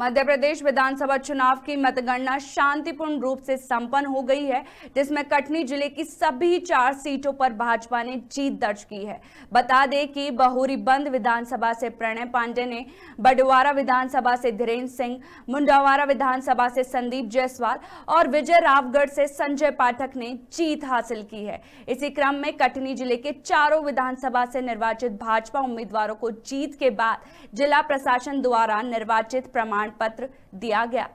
मध्य प्रदेश विधानसभा चुनाव की मतगणना शांतिपूर्ण रूप से संपन्न हो गई है जिसमें कटनी जिले की सभी चार सीटों पर भाजपा ने जीत दर्ज की है बता दें कि बहूरीबंद विधानसभा से प्रणय पांडे ने बडवारा विधानसभा से धीरेन्द्र सिंह मुंडावारा विधानसभा से संदीप जायसवाल और विजय रावगढ़ से संजय पाठक ने जीत हासिल की है इसी क्रम में कटनी जिले के चारों विधानसभा से निर्वाचित भाजपा उम्मीदवारों को जीत के बाद जिला प्रशासन द्वारा निर्वाचित प्रमाण प्रमाण पत्र दिया गया